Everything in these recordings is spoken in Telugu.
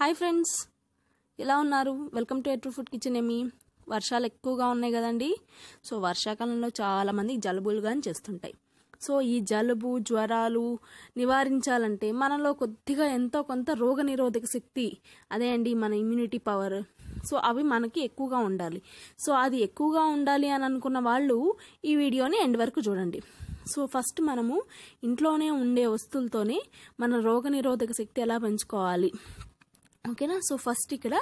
హాయ్ ఫ్రెండ్స్ ఎలా ఉన్నారు వెల్కమ్ టు ఎట్రూ ఫుడ్ కిచెన్ ఏమి వర్షాలు ఎక్కువగా ఉన్నాయి కదండి సో వర్షాకాలంలో చాలామంది జలుబులు కానీ చేస్తుంటాయి సో ఈ జలుబు జ్వరాలు నివారించాలంటే మనలో కొద్దిగా ఎంతో కొంత రోగ శక్తి అదే అండి మన ఇమ్యూనిటీ పవర్ సో అవి మనకి ఎక్కువగా ఉండాలి సో అది ఎక్కువగా ఉండాలి అని అనుకున్న వాళ్ళు ఈ వీడియోని ఎండ్ వరకు చూడండి సో ఫస్ట్ మనము ఇంట్లోనే ఉండే వస్తువులతోనే మన రోగ శక్తి ఎలా పెంచుకోవాలి ఓకేనా సో ఫస్ట్ ఇక్కడ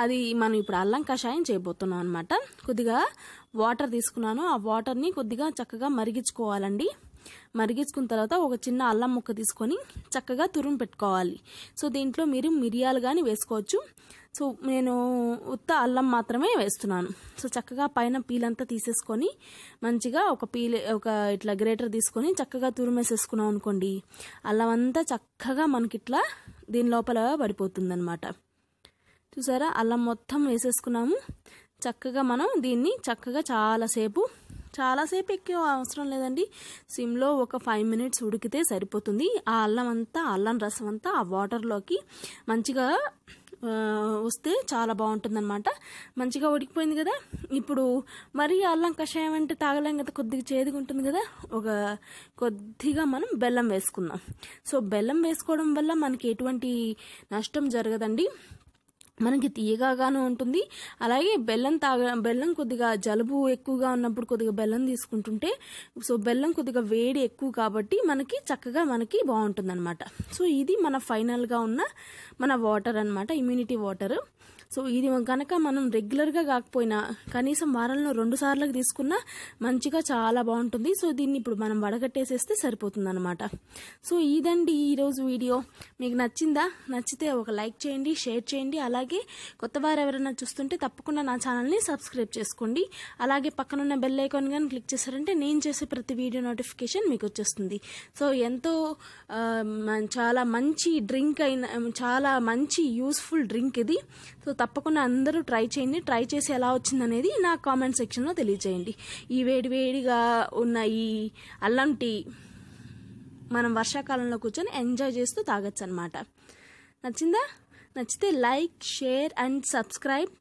అది మనం ఇప్పుడు అల్లం కషాయం చేయబోతున్నాం అనమాట కొద్దిగా వాటర్ తీసుకున్నాను ఆ వాటర్ని కొద్దిగా చక్కగా మరిగించుకోవాలండి మరిగించుకున్న తర్వాత ఒక చిన్న అల్లం ముక్క తీసుకొని చక్కగా తురుము పెట్టుకోవాలి సో దీంట్లో మీరు మిరియాలు కానీ వేసుకోవచ్చు సో నేను ఉత్త అల్లం మాత్రమే వేస్తున్నాను సో చక్కగా పైన పీలంతా తీసేసుకొని మంచిగా ఒక పీల ఒక ఇట్లా గ్రేటర్ తీసుకొని చక్కగా తురుమేసేసుకున్నాం అనుకోండి అల్లం అంతా చక్కగా మనకి ఇట్లా దీని లోపల పడిపోతుందనమాట చూసారా అల్లం మొత్తం వేసేసుకున్నాము చక్కగా మనం దీన్ని చక్కగా చాలాసేపు చాలాసేపు ఎక్కువ అవసరం లేదండి సిమ్లో ఒక ఫైవ్ మినిట్స్ ఉడికితే సరిపోతుంది ఆ అల్లం అంతా అల్లం రసం అంతా ఆ వాటర్లోకి మంచిగా వస్తే చాలా అనమాట మంచిగా ఉడికిపోయింది కదా ఇప్పుడు మరీ అల్లం కషాయం అంటే తాగలేం కదా కొద్దిగా చేదుగా ఉంటుంది కదా ఒక కొద్దిగా మనం బెల్లం వేసుకుందాం సో బెల్లం వేసుకోవడం వల్ల మనకి ఎటువంటి నష్టం జరగదండి మనకి తీయగానే ఉంటుంది అలాగే బెల్లం తాగ బెల్లం కొద్దిగా జలుబు ఎక్కువగా ఉన్నప్పుడు కొద్దిగా బెల్లం తీసుకుంటుంటే సో బెల్లం కొద్దిగా వేడి ఎక్కువ కాబట్టి మనకి చక్కగా మనకి బాగుంటుంది సో ఇది మన ఫైనల్గా ఉన్న మన వాటర్ అనమాట ఇమ్యూనిటీ వాటర్ సో ఇది కనుక మనం రెగ్యులర్గా కాకపోయినా కనీసం వారంలో రెండు సార్లకు తీసుకున్నా మంచిగా చాలా బాగుంటుంది సో దీన్ని ఇప్పుడు మనం వడగట్టేసేస్తే సరిపోతుంది అనమాట సో ఇదండి ఈరోజు వీడియో మీకు నచ్చిందా నచ్చితే ఒక లైక్ చేయండి షేర్ చేయండి అలాగే కొత్త వారు ఎవరైనా చూస్తుంటే తప్పకుండా నా ఛానల్ని సబ్స్క్రైబ్ చేసుకోండి అలాగే పక్కనున్న బెల్ ఐకాన్ కానీ క్లిక్ చేశారంటే నేను చేసే ప్రతి వీడియో నోటిఫికేషన్ మీకు వచ్చేస్తుంది సో ఎంతో చాలా మంచి డ్రింక్ అయిన చాలా మంచి యూస్ఫుల్ డ్రింక్ ఇది సో తప్పకుండా అందరూ ట్రై చేయండి ట్రై చేసి ఎలా వచ్చిందనేది నా కామెంట్ సెక్షన్లో తెలియజేయండి ఈ వేడివేడిగా ఉన్న ఈ అల్లం టీ మనం వర్షాకాలంలో కూర్చొని ఎంజాయ్ చేస్తూ తాగొచ్చు అనమాట నచ్చిందా నచ్చితే లైక్ షేర్ అండ్ సబ్స్క్రైబ్